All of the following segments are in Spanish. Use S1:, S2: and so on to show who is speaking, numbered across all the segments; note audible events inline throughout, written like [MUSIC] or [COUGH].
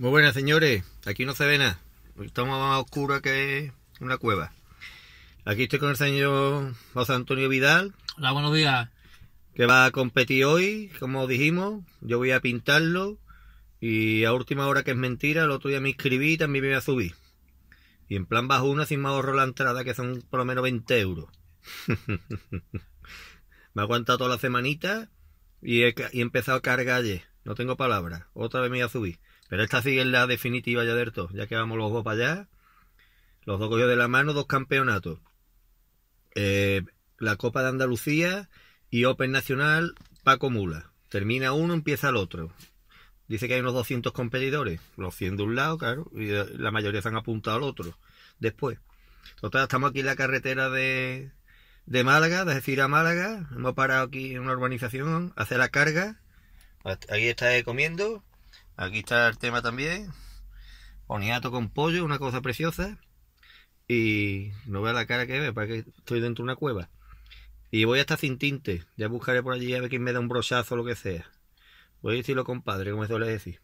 S1: Muy buenas señores, aquí no se ve nada. Estamos más oscura que una cueva. Aquí estoy con el señor José Antonio Vidal. Hola, buenos días. Que va a competir hoy, como dijimos. Yo voy a pintarlo. Y a última hora que es mentira, el otro día me inscribí y también me voy a subir. Y en plan bajo una, sin me ahorro la entrada, que son por lo menos 20 euros. [LAUGHS] me ha aguantado toda la semanita y he, y he empezado a cargar ayer. No tengo palabras. Otra vez me voy a subir. Pero esta sigue es la definitiva ya de Ya que vamos los dos para allá. Los dos cogidos de la mano, dos campeonatos. Eh, la Copa de Andalucía y Open Nacional Paco Mula. Termina uno, empieza el otro. Dice que hay unos 200 competidores. Los 100 de un lado, claro. Y eh, la mayoría se han apuntado al otro. Después. Total, estamos aquí en la carretera de, de Málaga, de decir a Málaga. Hemos parado aquí en una urbanización, hace la carga Aquí está comiendo. Aquí está el tema también. Oniato con pollo, una cosa preciosa. Y no veo la cara que ve, para que estoy dentro de una cueva. Y voy hasta sin tinte. Ya buscaré por allí a ver quién me da un brochazo o lo que sea. Voy a decirlo, compadre, como suele decir.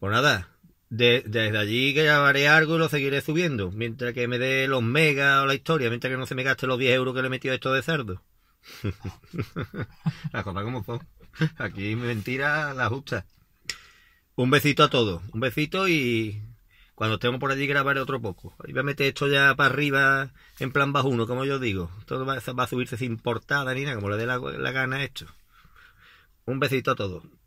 S1: Pues nada, desde allí que grabaré algo y lo seguiré subiendo. Mientras que me dé los megas o la historia, mientras que no se me gaste los 10 euros que le he metido a esto de cerdo. [LAUGHS] La cosas como son. Aquí mentira la justa. Un besito a todos. Un besito y cuando estemos por allí grabaré otro poco. ahí voy a meter esto ya para arriba en plan bajo uno, como yo digo. Todo va, a subirse sin portada ni nada, como le dé la, la gana a esto. Un besito a todos.